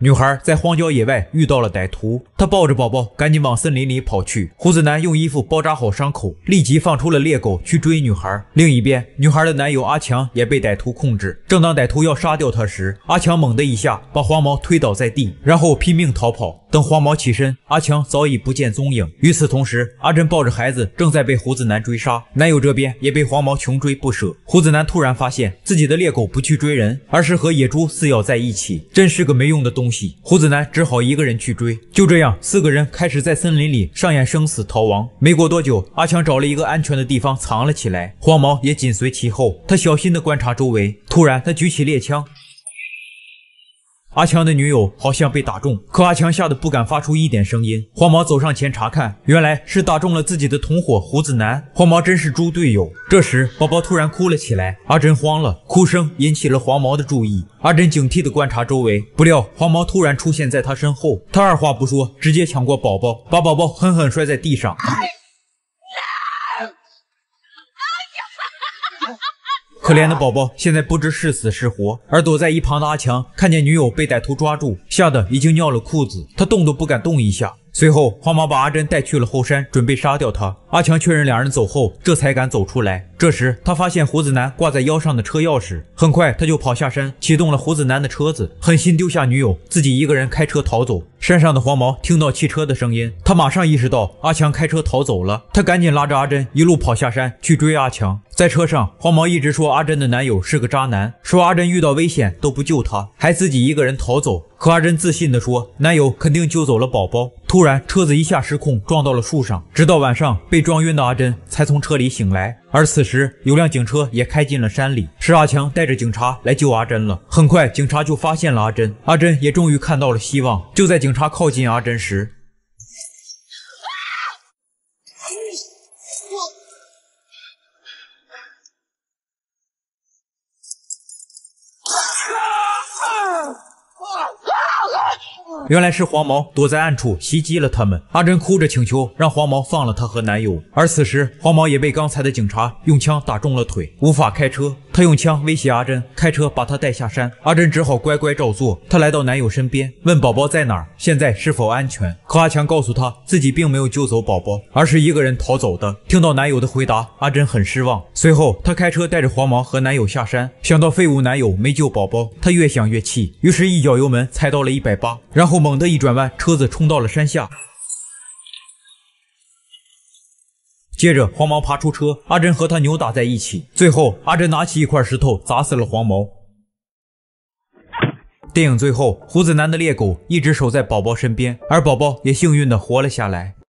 女孩在荒郊野外遇到了歹徒，她抱着宝宝赶紧往森林里跑去。胡子男用衣服包扎好伤口，立即放出了猎狗去追女孩。另一边，女孩的男友阿强也被歹徒控制。正当歹徒要杀掉他时，阿强猛的一下把黄毛推倒在地，然后拼命逃跑。等黄毛起身，阿强早已不见踪影。与此同时，阿珍抱着孩子正在被胡子男追杀，男友这边也被黄毛穷追不舍。胡子男突然发现自己的猎狗不去追人，而是和野猪撕咬在一起，真是个没用的东西。胡子男只好一个人去追。就这样，四个人开始在森林里上演生死逃亡。没过多久，阿强找了一个安全的地方藏了起来，黄毛也紧随其后。他小心地观察周围，突然他举起猎枪。阿强的女友好像被打中，可阿强吓得不敢发出一点声音。黄毛走上前查看，原来是打中了自己的同伙胡子男。黄毛真是猪队友。这时，宝宝突然哭了起来，阿珍慌了，哭声引起了黄毛的注意。阿珍警惕地观察周围，不料黄毛突然出现在他身后，他二话不说，直接抢过宝宝，把宝宝狠狠摔在地上。可怜的宝宝现在不知是死是活，而躲在一旁的阿强看见女友被歹徒抓住，吓得已经尿了裤子，他动都不敢动一下。随后，黄毛把阿珍带去了后山，准备杀掉他。阿强确认两人走后，这才敢走出来。这时，他发现胡子男挂在腰上的车钥匙，很快他就跑下山，启动了胡子男的车子，狠心丢下女友，自己一个人开车逃走。山上的黄毛听到汽车的声音，他马上意识到阿强开车逃走了，他赶紧拉着阿珍一路跑下山去追阿强。在车上，黄毛一直说阿珍的男友是个渣男，说阿珍遇到危险都不救他，还自己一个人逃走。可阿珍自信的说：“男友肯定救走了宝宝。”突然，车子一下失控，撞到了树上。直到晚上，被撞晕的阿珍才从车里醒来。而此时，有辆警车也开进了山里，是阿强带着警察来救阿珍了。很快，警察就发现了阿珍，阿珍也终于看到了希望。就在警察靠近阿珍时，原来是黄毛躲在暗处袭击了他们。阿珍哭着请求让黄毛放了她和男友，而此时黄毛也被刚才的警察用枪打中了腿，无法开车。他用枪威胁阿珍开车把她带下山，阿珍只好乖乖照做。她来到男友身边，问宝宝在哪儿，现在是否安全？可阿强告诉她自己并没有救走宝宝，而是一个人逃走的。听到男友的回答，阿珍很失望。随后她开车带着黄毛和男友下山，想到废物男友没救宝宝，她越想越气，于是一脚油门踩到了一百八，然后。猛地一转弯，车子冲到了山下。接着，黄毛爬出车，阿珍和他扭打在一起。最后，阿珍拿起一块石头砸死了黄毛。电影最后，胡子男的猎狗一直守在宝宝身边，而宝宝也幸运地活了下来。